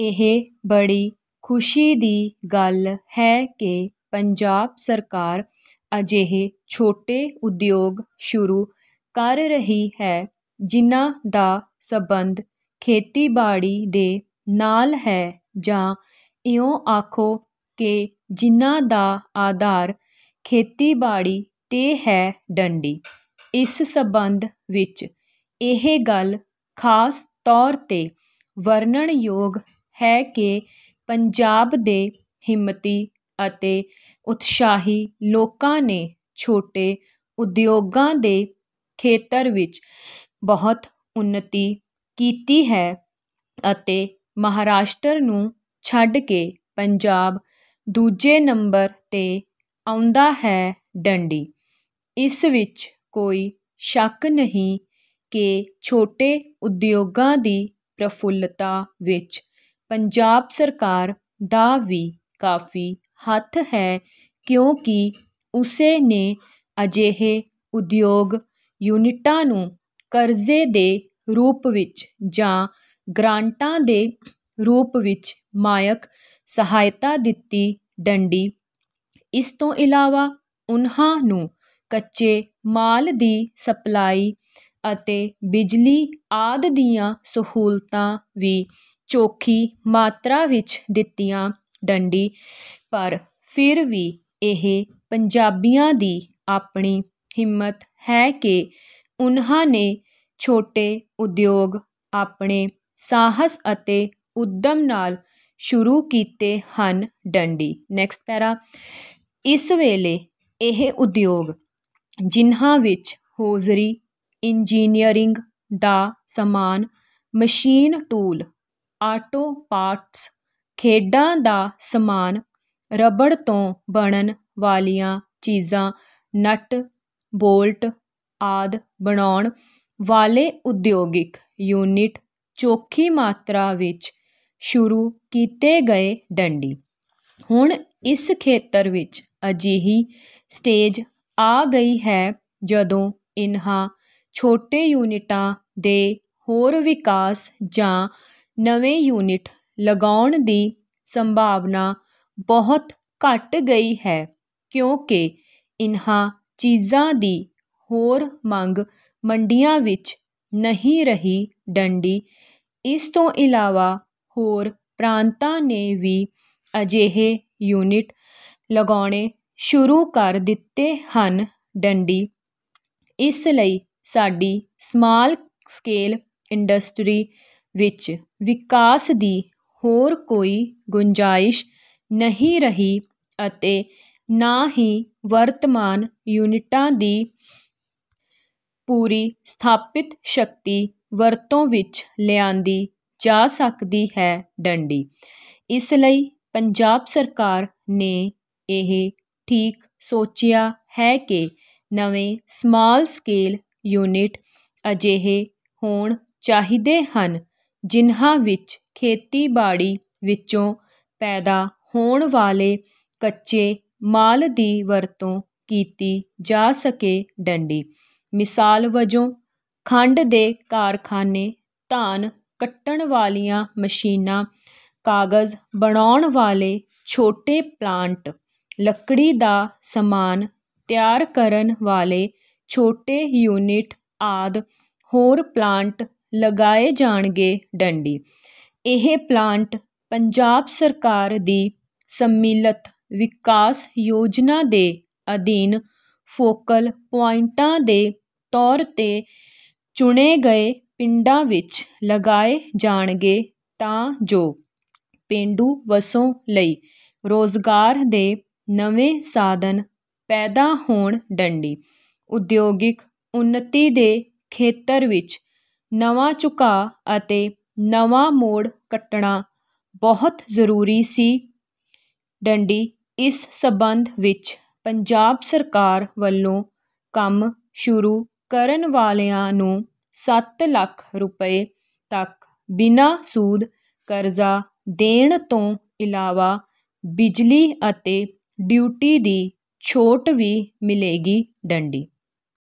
ਇਹ ਬੜੀ ਖੁਸ਼ੀ ਦੀ ਗੱਲ ਹੈ ਕਿ ਪੰਜਾਬ ਸਰਕਾਰ ਅਜਿਹੇ ਛੋਟੇ ਉਦਯੋਗ ਸ਼ੁਰੂ ਕਰ ਰਹੀ ਹੈ ਜਿਨ੍ਹਾਂ ਦਾ ਸਬੰਧ ਖੇਤੀਬਾੜੀ ਦੇ ਨਾਲ ਹੈ ਜਾਂ ਇਉਂ ਆਖੋ ਕਿ ਜਿਨ੍ਹਾਂ ਦਾ ਆਧਾਰ ਖੇਤੀਬਾੜੀ 'ਤੇ ਹੈ ਡੰਡੀ ਇਸ ਸਬੰਧ ਵਿੱਚ ਇਹ ਗੱਲ ਖਾਸ ਤੌਰ 'ਤੇ ਵਰਣਨਯੋਗ ਹੈ ਕਿ ਪੰਜਾਬ ਦੇ ਹਿੰਮਤੀ ਅਤੇ ਉਤਸ਼ਾਹੀ ਲੋਕਾਂ ਨੇ ਛੋਟੇ ਉਦਯੋਗਾਂ ਦੇ ਖੇਤਰ ਵਿੱਚ ਬਹੁਤ ਉੱਨਤੀ ਕੀਤੀ ਹੈ ਅਤੇ ਮਹਾਰਾਸ਼ਟਰ ਨੂੰ ਛੱਡ ਕੇ ਪੰਜਾਬ ਦੂਜੇ ਨੰਬਰ 'ਤੇ ਆਉਂਦਾ ਹੈ ਡੰਡੀ ਇਸ ਵਿੱਚ ਕੋਈ ਸ਼ੱਕ ਨਹੀਂ ਕਿ ਛੋਟੇ ਉਦਯੋਗਾਂ ਦੀ ਪ੍ਰਫੁੱਲਤਾ ਵਿੱਚ ਪੰਜਾਬ ਸਰਕਾਰ ਦਾ ਵੀ ਕਾਫੀ ਹੱਥ ਹੈ ਕਿਉਂਕਿ ਉਸੇ ਨੇ ਅਜਿਹੇ ਉਦਯੋਗ ਯੂਨਿਟਾਂ ਨੂੰ ਕਰਜ਼ੇ ਦੇ ਰੂਪ ਵਿੱਚ ਜਾਂ ਗ੍ਰਾਂਟਾਂ ਦੇ ਰੂਪ ਵਿੱਚ ਮਾਇਕ ਸਹਾਇਤਾ ਦਿੱਤੀ ਡੰਡੀ ਇਸ ਤੋਂ ਇਲਾਵਾ ਉਨ੍ਹਾਂ ਨੂੰ ਕੱਚੇ ਮਾਲ ਦੀ ਸਪਲਾਈ ਅਤੇ ਬਿਜਲੀ ਆਦ ਦੀਆਂ ਸਹੂਲਤਾਂ ਵੀ ਚੋਖੀ ਮਾਤਰਾ ਵਿੱਚ ਦਿੱਤੀਆਂ ਡੰਡੀ ਪਰ ਫਿਰ ਵੀ ਇਹ ਪੰਜਾਬੀਆਂ ਦੀ ਆਪਣੀ ਹਿੰਮਤ ਹੈ ਕਿ ਉਨ੍ਹਾਂ ਨੇ ਛੋਟੇ ਉਦਯੋਗ ਆਪਣੇ ਸਾਹਸ ਅਤੇ ਉੱਦਮ ਨਾਲ ਸ਼ੁਰੂ ਕੀਤੇ ਹਨ ਡੰਡੀ ਨੈਕਸਟ ਪੈਰਾ ਇਸ ਵੇਲੇ ਇਹ ਉਦਯੋਗ ਜਿਨ੍ਹਾਂ ਵਿੱਚ ਹੋਜ਼ਰੀ ਇੰਜੀਨੀਅਰਿੰਗ ਦਾ ਸਮਾਨ ਮਸ਼ੀਨ ਟੂਲ ਆਟੋ ਪਾਰਟਸ ਖੇਡਾਂ ਦਾ ਸਮਾਨ ਰਬੜ ਤੋਂ ਬਣਨ ਵਾਲੀਆਂ ਚੀਜ਼ਾਂ ਨਟ ਬੋਲਟ ਆਦ ਬਣਾਉਣ ਵਾਲੇ ਉਦਯੋਗਿਕ ਯੂਨਿਟ ਚੋਖੀ ਮਾਤਰਾ ਵਿੱਚ ਸ਼ੁਰੂ ਕੀਤੇ ਗਏ ਡੰਡੀ ਹੁਣ ਇਸ ਖੇਤਰ ਵਿੱਚ ਅਜਿਹੀ ਸਟੇਜ ਆ ਗਈ ਹੈ ਜਦੋਂ ਇਨ੍ਹਾਂ ਛੋਟੇ ਯੂਨਿਟਾਂ ਦੇ ਹੋਰ ਵਿਕਾਸ ਜਾਂ ਨਵੇਂ ਯੂਨਿਟ ਲਗਾਉਣ ਦੀ ਸੰਭਾਵਨਾ ਬਹੁਤ ਘਟ ਗਈ ਹੈ ਕਿਉਂਕਿ ਇਨ੍ਹਾਂ ਚੀਜ਼ਾਂ ਦੀ ਹੋਰ ਮੰਗ ਮੰਡੀਆਂ ਵਿੱਚ ਨਹੀਂ ਰਹੀ ਡੰਡੀ ਇਸ ਤੋਂ ਇਲਾਵਾ ਹੋਰ ਪ੍ਰਾਂਤਾਂ ਨੇ ਵੀ ਅਜਿਹੇ ਯੂਨਿਟ ਲਗਾਉਣੇ ਸ਼ੁਰੂ ਕਰ ਦਿੱਤੇ ਹਨ ਡੰਡੀ ਇਸ ਲਈ ਸਾਡੀ ਸਮਾਲ ਸਕੇਲ ਇੰਡਸਟਰੀ ਵਿੱਚ ਵਿਕਾਸ ਦੀ ਹੋਰ ਕੋਈ ਗੁੰਜਾਇਸ਼ ਨਹੀਂ ਰਹੀ ਅਤੇ ਨਾ ਹੀ ਵਰਤਮਾਨ ਯੂਨਿਟਾਂ ਦੀ ਪੂਰੀ ਸਥਾਪਿਤ ਸ਼ਕਤੀ ਵਰਤੋਂ ਵਿੱਚ ਲਿਆਂਦੀ ਜਾ ਸਕਦੀ ਹੈ ਡੰਡੀ ਇਸ ਲਈ ਪੰਜਾਬ ਸਰਕਾਰ ਨੇ ਇਹ ਠੀਕ ਸੋਚਿਆ ਹੈ ਕਿ ਨਵੇਂ ਸਮਾਲ ਸਕੇਲ ਯੂਨਿਟ ਅਜਿਹੇ ਹੋਣ ਚਾਹੀਦੇ ਹਨ ਜਿਨ੍ਹਾਂ ਵਿੱਚ ਖੇਤੀਬਾੜੀ ਵਿੱਚੋਂ ਪੈਦਾ ਹੋਣ ਵਾਲੇ ਕੱਚੇ ਮਾਲ ਦੀ ਵਰਤੋਂ ਕੀਤੀ ਜਾ ਸਕੇ ਡੰਡੀ ਮਿਸਾਲ ਵਜੋਂ ਖੰਡ ਦੇ ਕਾਰਖਾਨੇ ਧਾਨ ਕੱਟਣ ਵਾਲੀਆਂ ਮਸ਼ੀਨਾਂ ਕਾਗਜ਼ ਬਣਾਉਣ ਵਾਲੇ ਛੋਟੇ ਪਲਾਂਟ ਲੱਕੜੀ ਦਾ ਸਮਾਨ ਤਿਆਰ ਕਰਨ ਵਾਲੇ ਛੋਟੇ ਯੂਨਿਟ ਆਦ ਹੋਰ ਪਲਾਂਟ ਲਗਾਏ ਜਾਣਗੇ ਡੰਡੀ ਇਹ ਪਲਾਂਟ ਪੰਜਾਬ ਸਰਕਾਰ ਦੀ ਸੰਮਿਲਤ ਵਿਕਾਸ ਯੋਜਨਾ ਦੇ ਅਧੀਨ ਫੋਕਲ ਪੁਆਇੰਟਾਂ ਦੇ ਤੌਰ 'ਤੇ ਚੁਣੇ ਗਏ ਪਿੰਡਾਂ ਵਿੱਚ ਲਗਾਏ ਜਾਣਗੇ ਤਾਂ ਜੋ ਪਿੰਡੂ ਵਸੋਂ ਲਈ ਰੋਜ਼ਗਾਰ ਦੇ ਨਵੇਂ ਸਾਧਨ ਪੈਦਾ ਹੋਣ ਡੰਡੀ ਉਦਯੋਗਿਕ ਉન્નਤੀ ਦੇ ਖੇਤਰ ਵਿੱਚ ਨਵਾਂ ਝੁਕਾਅ ਅਤੇ ਨਵਾਂ ਮੋੜ ਕੱਟਣਾ ਬਹੁਤ ਜ਼ਰੂਰੀ ਸੀ ਡੰਡੀ ਇਸ ਸਬੰਧ ਵਿੱਚ ਪੰਜਾਬ ਸਰਕਾਰ ਵੱਲੋਂ ਕੰਮ ਸ਼ੁਰੂ ਕਰਨ ਵਾਲਿਆਂ ਨੂੰ 7 ਲੱਖ ਰੁਪਏ ਤੱਕ ਬਿਨਾਂ ਸੂਦ ਕਰਜ਼ਾ ਦੇਣ ਤੋਂ ਇਲਾਵਾ ਬਿਜਲੀ ਅਤੇ ਡਿਊਟੀ ਦੀ ਛੋਟ ਵੀ ਮਿਲੇਗੀ ਡੰਡੀ